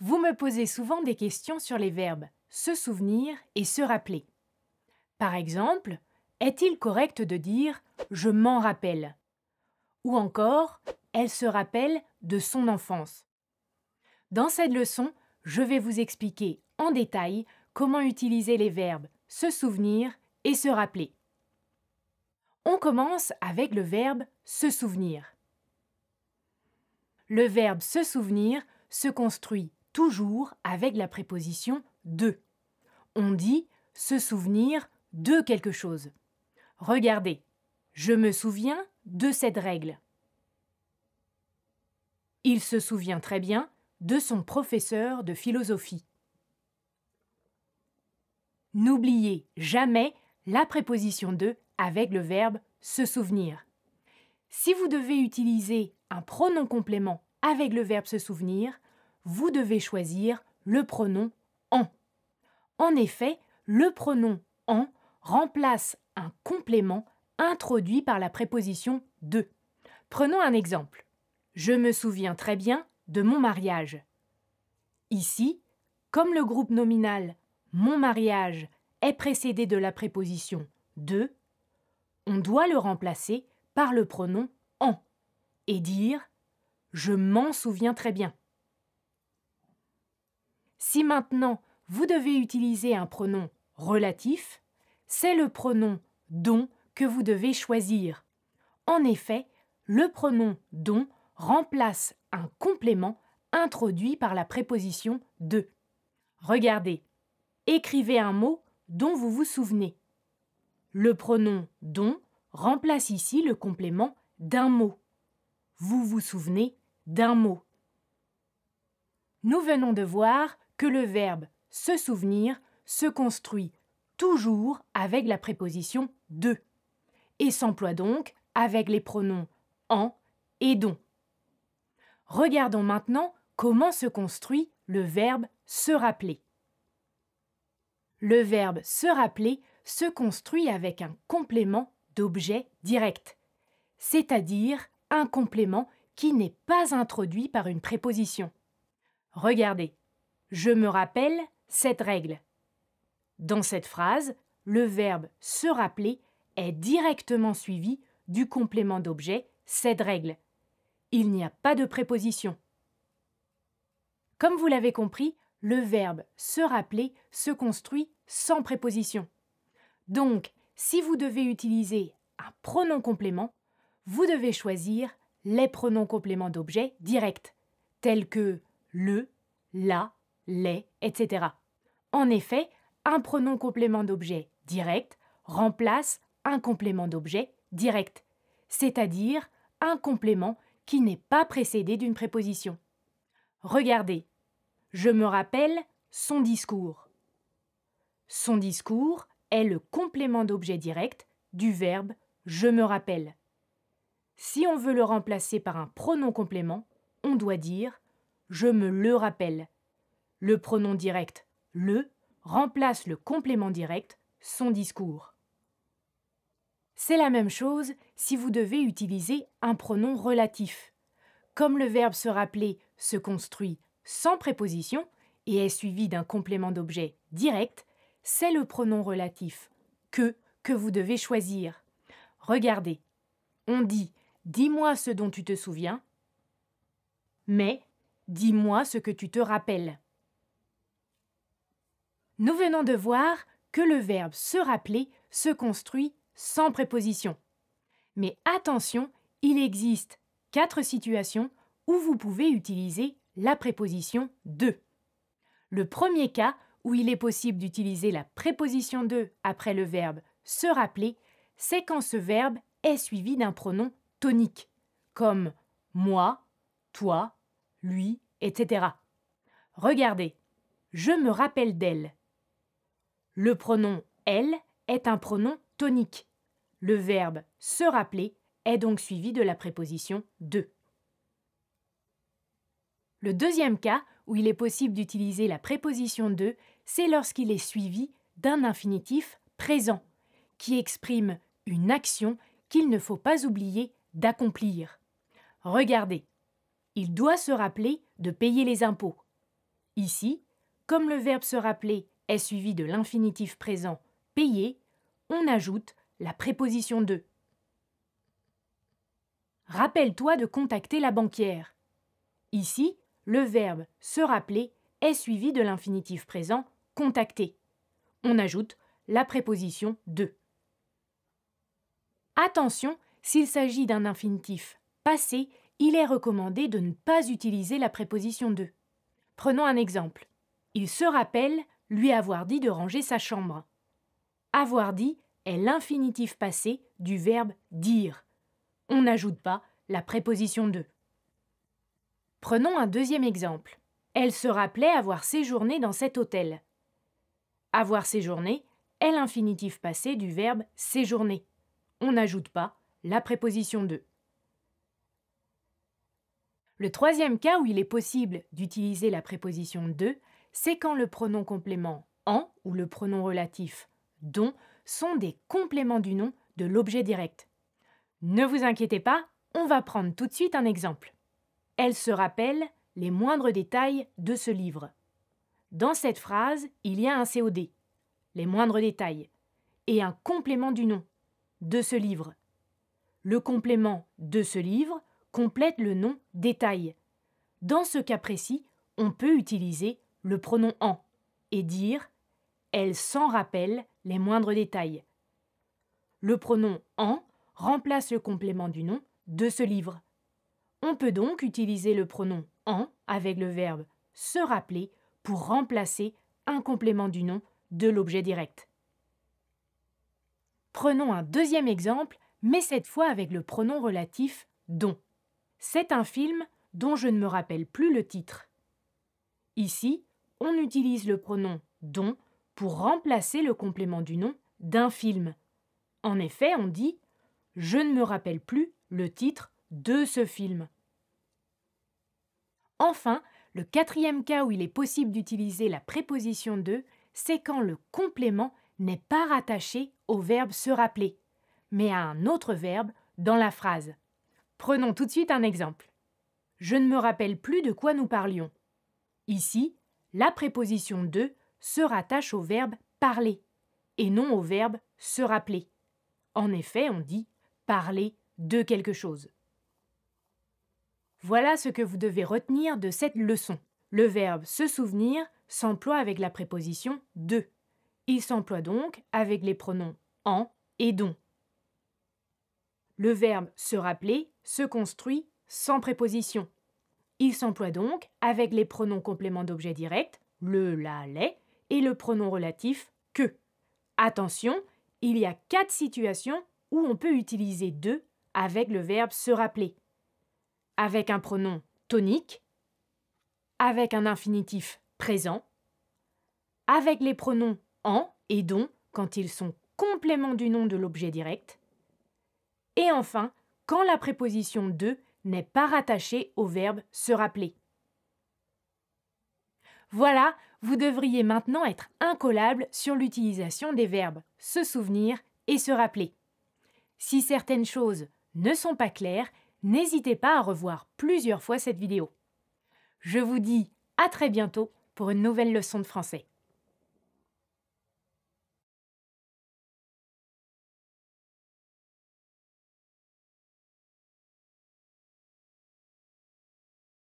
Vous me posez souvent des questions sur les verbes se souvenir et se rappeler. Par exemple, est-il correct de dire je m'en rappelle Ou encore, elle se rappelle de son enfance. Dans cette leçon, je vais vous expliquer en détail comment utiliser les verbes se souvenir et se rappeler. On commence avec le verbe se souvenir. Le verbe se souvenir se construit toujours avec la préposition de. On dit se souvenir de quelque chose. Regardez, je me souviens de cette règle. Il se souvient très bien de son professeur de philosophie. N'oubliez jamais la préposition de avec le verbe se souvenir. Si vous devez utiliser un pronom complément avec le verbe se souvenir, vous devez choisir le pronom en. En effet, le pronom en remplace un complément introduit par la préposition de. Prenons un exemple. Je me souviens très bien de mon mariage. Ici, comme le groupe nominal mon mariage est précédé de la préposition de, on doit le remplacer par le pronom en et dire je m'en souviens très bien. Si maintenant vous devez utiliser un pronom relatif, c'est le pronom dont que vous devez choisir. En effet, le pronom dont remplace un complément introduit par la préposition de. Regardez. Écrivez un mot dont vous vous souvenez. Le pronom dont remplace ici le complément d'un mot. Vous vous souvenez d'un mot. Nous venons de voir que le verbe se souvenir se construit toujours avec la préposition de et s'emploie donc avec les pronoms en et dont. Regardons maintenant comment se construit le verbe se rappeler. Le verbe se rappeler se construit avec un complément d'objet direct, c'est-à-dire un complément qui n'est pas introduit par une préposition. Regardez. Je me rappelle cette règle. Dans cette phrase, le verbe se rappeler est directement suivi du complément d'objet cette règle. Il n'y a pas de préposition. Comme vous l'avez compris, le verbe se rappeler se construit sans préposition. Donc, si vous devez utiliser un pronom complément, vous devez choisir les pronoms compléments d'objet directs, tels que le, la, les, etc. En effet, un pronom complément d'objet direct remplace un complément d'objet direct, c'est-à-dire un complément qui n'est pas précédé d'une préposition. Regardez. Je me rappelle son discours. Son discours est le complément d'objet direct du verbe je me rappelle. Si on veut le remplacer par un pronom complément, on doit dire je me le rappelle. Le pronom direct le remplace le complément direct son discours. C'est la même chose si vous devez utiliser un pronom relatif. Comme le verbe se rappeler se construit sans préposition et est suivi d'un complément d'objet direct, c'est le pronom relatif que que vous devez choisir. Regardez. On dit Dis-moi ce dont tu te souviens, mais Dis-moi ce que tu te rappelles. Nous venons de voir que le verbe se rappeler se construit sans préposition. Mais attention, il existe quatre situations où vous pouvez utiliser la préposition de. Le premier cas où il est possible d'utiliser la préposition de après le verbe se rappeler, c'est quand ce verbe est suivi d'un pronom tonique, comme moi, toi, lui, etc. Regardez, je me rappelle d'elle. Le pronom elle est un pronom tonique. Le verbe se rappeler est donc suivi de la préposition de. Le deuxième cas où il est possible d'utiliser la préposition de, c'est lorsqu'il est suivi d'un infinitif présent, qui exprime une action qu'il ne faut pas oublier d'accomplir. Regardez, il doit se rappeler de payer les impôts. Ici, comme le verbe se rappeler est suivi de l'infinitif présent payer, on ajoute la préposition de. Rappelle-toi de contacter la banquière. Ici, le verbe se rappeler est suivi de l'infinitif présent contacter. On ajoute la préposition de. Attention, s'il s'agit d'un infinitif passé, il est recommandé de ne pas utiliser la préposition de. Prenons un exemple. Il se rappelle lui avoir dit de ranger sa chambre. Avoir dit est l'infinitif passé du verbe dire. On n'ajoute pas la préposition de. Prenons un deuxième exemple. Elle se rappelait avoir séjourné dans cet hôtel. Avoir séjourné est l'infinitif passé du verbe séjourner. On n'ajoute pas la préposition de. Le troisième cas où il est possible d'utiliser la préposition de c'est quand le pronom complément en ou le pronom relatif dont sont des compléments du nom de l'objet direct. Ne vous inquiétez pas, on va prendre tout de suite un exemple. Elle se rappelle les moindres détails de ce livre. Dans cette phrase, il y a un COD, les moindres détails, et un complément du nom, de ce livre. Le complément de ce livre complète le nom détail. Dans ce cas précis, on peut utiliser le pronom en et dire elle s'en rappelle les moindres détails. Le pronom en remplace le complément du nom de ce livre. On peut donc utiliser le pronom en avec le verbe se rappeler pour remplacer un complément du nom de l'objet direct. Prenons un deuxième exemple, mais cette fois avec le pronom relatif dont. C'est un film dont je ne me rappelle plus le titre. Ici, on utilise le pronom don pour remplacer le complément du nom d'un film. En effet, on dit Je ne me rappelle plus le titre de ce film. Enfin, le quatrième cas où il est possible d'utiliser la préposition de, c'est quand le complément n'est pas rattaché au verbe se rappeler, mais à un autre verbe dans la phrase. Prenons tout de suite un exemple. Je ne me rappelle plus de quoi nous parlions. Ici, la préposition de se rattache au verbe parler et non au verbe se rappeler. En effet, on dit parler de quelque chose. Voilà ce que vous devez retenir de cette leçon. Le verbe se souvenir s'emploie avec la préposition de. Il s'emploie donc avec les pronoms en et dont. Le verbe se rappeler se construit sans préposition. Il s'emploie donc avec les pronoms compléments d'objet direct, le, la, les, et le pronom relatif que. Attention, il y a quatre situations où on peut utiliser de avec le verbe se rappeler. Avec un pronom tonique, avec un infinitif présent, avec les pronoms en et dont quand ils sont compléments du nom de l'objet direct, et enfin quand la préposition de n'est pas rattaché au verbe se rappeler. Voilà, vous devriez maintenant être incollable sur l'utilisation des verbes se souvenir et se rappeler. Si certaines choses ne sont pas claires, n'hésitez pas à revoir plusieurs fois cette vidéo. Je vous dis à très bientôt pour une nouvelle leçon de français.